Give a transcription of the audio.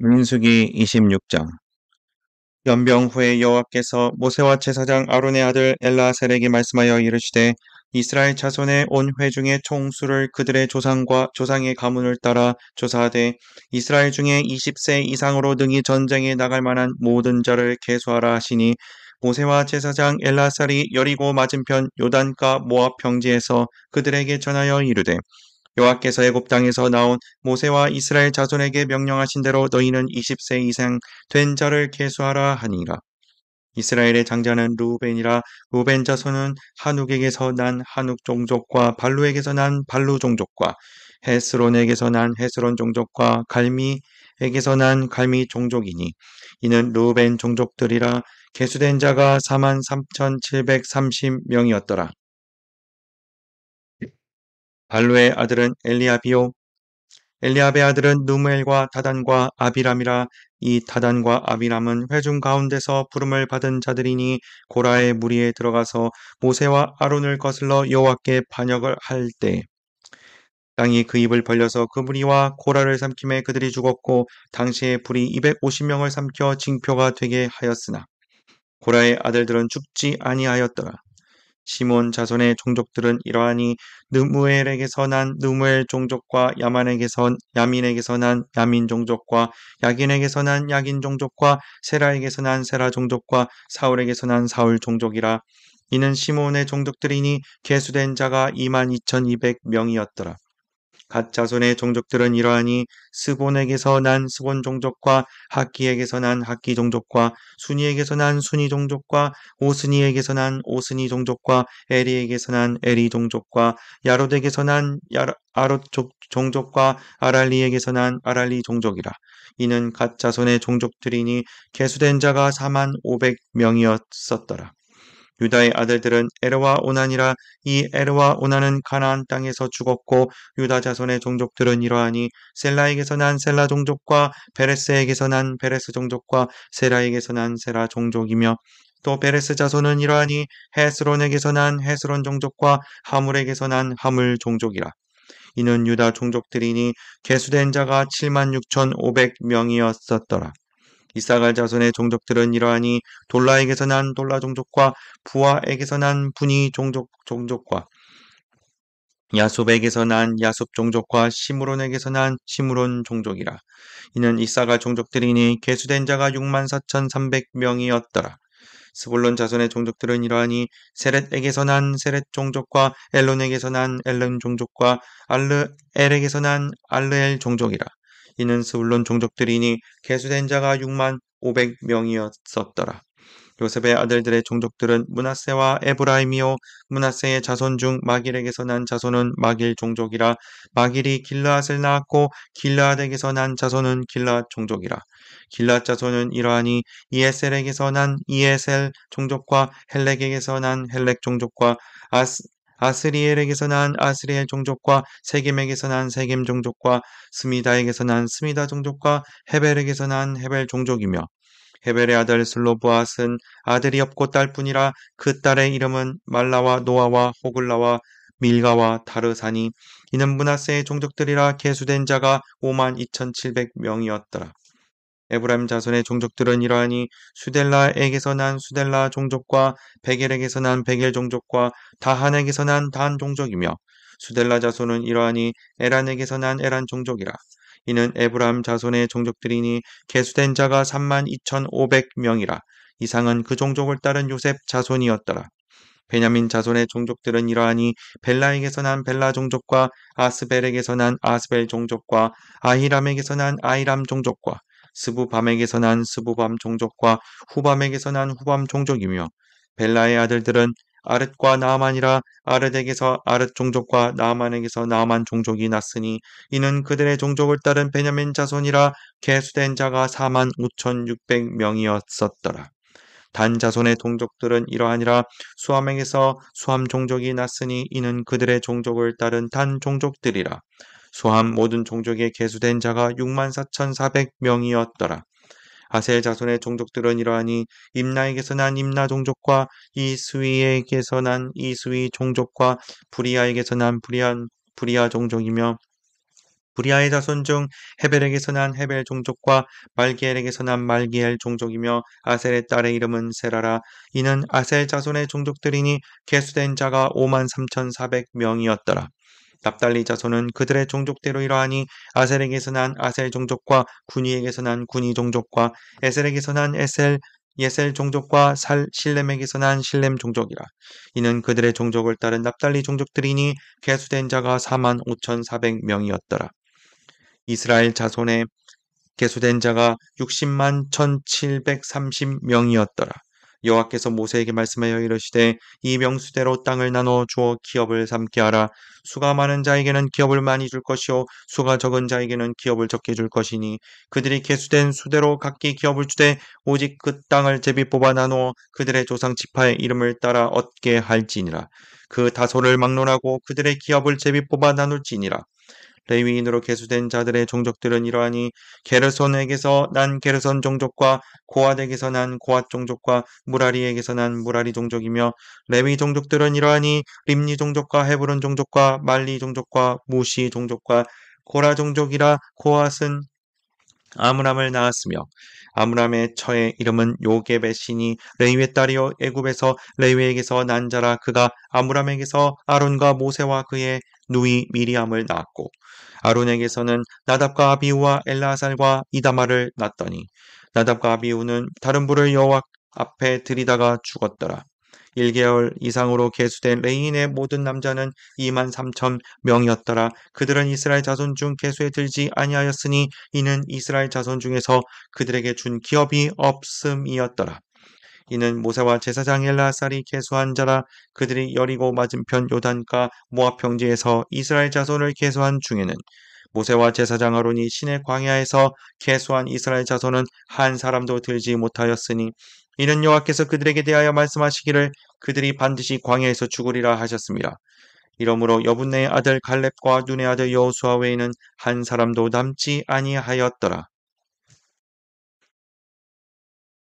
민수기 26장 연병 후에 여호와께서 모세와 제사장 아론의 아들 엘라셀에게 말씀하여 이르시되 이스라엘 자손의 온 회중의 총수를 그들의 조상과 조상의 가문을 따라 조사하되 이스라엘 중에 20세 이상으로 능히 전쟁에 나갈 만한 모든 자를 계수하라 하시니 모세와 제사장 엘라살이 여리고 맞은편 요단가 모압 평지에서 그들에게 전하여 이르되 여호와께서 애굽 땅에서 나온 모세와 이스라엘 자손에게 명령하신 대로 너희는 20세 이상 된 자를 계수하라 하니라. 이스라엘의 장자는 루벤이라 루벤 자손은 한욱에게서 난 한욱 종족과 발루에게서 난 발루 종족과 헤스론에게서 난 헤스론 종족과 갈미에게서 난 갈미 종족이니 이는 루벤 종족들이라 계수된 자가 4만 3,730명이었더라. 발로의 아들은 엘리아비요 엘리압의 아들은 누무엘과 다단과 아비람이라 이 다단과 아비람은 회중 가운데서 부름을 받은 자들이니 고라의 무리에 들어가서 모세와 아론을 거슬러 여호와께 반역을 할 때 땅이 그 입을 벌려서 그 무리와 고라를 삼킴에 그들이 죽었고 당시에 불이 250명을 삼켜 징표가 되게 하였으나 고라의 아들들은 죽지 아니하였더라. 시몬 자손의 종족들은 이러하니 느무엘에게서 난 느무엘 종족과 야만에게서 야민에게서 난 야민 종족과 야긴에게서 난 야긴 종족과 세라에게서 난 세라 종족과 사울에게서 난 사울 종족이라 이는 시몬의 종족들이니 계수된 자가 22,200명이었더라. 갓 자손의 종족들은 이러하니 스곤에게서난스곤 종족과 학기에게서 난 학기 종족과 순이에게서 난 순이 종족과 오스니에게서 난 오스니 종족과 에리에게서 난 에리 종족과 야롯에게서 난야 아롯 종족과 아랄리에게서 난 아랄리 종족이라. 이는 갓 자손의 종족들이니 개수된 자가 4만 500명이었었더라. 유다의 아들들은 에르와 오난이라 이 에르와 오난은 가나안 땅에서 죽었고 유다 자손의 종족들은 이러하니 셀라에게서 난 셀라 종족과 베레스에게서 난 베레스 종족과 세라에게서 난 세라 종족이며 또 베레스 자손은 이러하니 헤스론에게서 난 헤스론 종족과 하물에게서 난 하물 종족이라. 이는 유다 종족들이니 개수된 자가 7만 6천 5백 명이었었더라. 이사갈 자손의 종족들은 이러하니 돌라에게서 난 돌라 종족과 부하에게서 난 분이 종족 종족과 야곱에게서 난 야곱 종족과 시므론에게서 난 시므론 종족이라. 이는 이사갈 종족들이니 계수된 자가 6만 4천 3백명이었더라. 스불론 자손의 종족들은 이러하니 세렛에게서 난 세렛 종족과 엘론에게서 난 엘론 종족과 알르엘에게서 난 알르엘 종족이라. 이는 스울론 종족들이니 개수된 자가 6만 500명이었었더라. 요셉의 아들들의 종족들은 문하세와 에브라임이요 문하세의 자손 중 마길에게서 난 자손은 마길 종족이라 마길이 길르앗을 낳았고 길르앗에게서 난 자손은 길라앗 종족이라 길라앗 자손은 이러하니 이에셀에게서 난 이에셀 종족과 헬렉에게서 난 헬렉 종족과 아스 아스리엘에게서 난 아스리엘 종족과 세겜에게서 난 세겜 종족과 스미다에게서 난 스미다 종족과 헤벨에게서 난 헤벨 종족이며 헤벨의 아들 슬로보아스 아들이 없고 딸뿐이라 그 딸의 이름은 말라와 노아와 호글라와 밀가와 다르사니 이는 문하세의 종족들이라 계수된 자가 5만 2,700명이었더라. 에브라임 자손의 종족들은 이러하니 수델라에게서 난 수델라 종족과 베겔에게서 난 베겔 종족과 다한에게서 난 다한 종족이며 수델라 자손은 이러하니 에란에게서 난 에란 종족이라. 이는 에브라임 자손의 종족들이니 개수된 자가 3만 2,500명이라. 이상은 그 종족을 따른 요셉 자손이었더라. 베냐민 자손의 종족들은 이러하니 벨라에게서 난 벨라 종족과 아스벨에게서 난 아스벨 종족과 아히람에게서 난 아히람 종족과 스부밤에게서 난 스부밤 종족과 후밤에게서 난 후밤 종족이며 벨라의 아들들은 아렛과 나만이라 아렛에게서 아렛 종족과 나만에게서 나만 종족이 났으니 이는 그들의 종족을 따른 베냐민 자손이라 개수된 자가 4만 5,600명이었었더라. 단 자손의 동족들은 이러하니라 수함에게서 수함 종족이 났으니 이는 그들의 종족을 따른 단 종족들이라. 소함 모든 종족에 계수된 자가 64,400명이었더라. 아셀 자손의 종족들은 이러하니 임나에게서 난 임나 종족과 이스위에게서 난 이스위 종족과 브리아에게서 난 브리아, 브리아 종족이며 브리아의 자손 중 헤벨에게서 난 헤벨 종족과 말기엘에게서 난 말기엘 종족이며 아셀의 딸의 이름은 세라라 이는 아셀 자손의 종족들이니 계수된 자가 53,400명이었더라. 납달리 자손은 그들의 종족대로 이러하니 아셀에게서 난 아셀 종족과 군이에게서 난 군이 종족과 에셀에게서 난 에셀 예셀 종족과 살 실렘에게서 난 실렘 종족이라. 이는 그들의 종족을 따른 납달리 종족들이니 개수된 자가 4만 5,400명이었더라. 이스라엘 자손의 개수된 자가 60만 1,730명이었더라. 여호와께서 모세에게 말씀하여 이르시되 이 명수대로 땅을 나눠 주어 기업을 삼게 하라 수가 많은 자에게는 기업을 많이 줄 것이요 수가 적은 자에게는 기업을 적게 줄 것이니 그들이 계수된 수대로 각기 기업을 주되 오직 그 땅을 제비 뽑아 나누어 그들의 조상 지파의 이름을 따라 얻게 할지니라 그 다소를 막론하고 그들의 기업을 제비 뽑아 나눌지니라 레위인으로 계수된 자들의 종족들은 이러하니 게르손에게서 난 게르손 종족과 고앗에게서 아난고아 종족과 무라리에게서 난 무라리 종족이며 레위 종족들은 이러하니 림니 종족과 헤브론 종족과 말리 종족과 무시 종족과 고라 종족이라 고아은 아므람을 낳았으며 아므람의 처의 이름은 요게베시니 레위의 딸이요 애굽에서 레위에게서난 자라 그가 아므람에게서 아론과 모세와 그의 누이 미리암을 낳았고 아론에게서는 나답과 아비우와 엘라살과 이다마를 낳더니 나답과 아비우는 다른 부를 여호와 앞에 들이다가 죽었더라. 1개월 이상으로 개수된 레인의 모든 남자는 2만 3천 명이었더라. 그들은 이스라엘 자손 중 개수에 들지 아니하였으니 이는 이스라엘 자손 중에서 그들에게 준 기업이 없음이었더라. 이는 모세와 제사장 엘라살이 계수한 자라 그들이 여리고 맞은편 요단과 모압 평지에서 이스라엘 자손을 계수한 중에는 모세와 제사장 아론이 신의 광야에서 계수한 이스라엘 자손은 한 사람도 들지 못하였으니 이는 여호와께서 그들에게 대하여 말씀하시기를 그들이 반드시 광야에서 죽으리라 하셨습니다. 이러므로 여분네의 아들 갈렙과 눈의 아들 여호수아 외에는 한 사람도 남지 아니하였더라.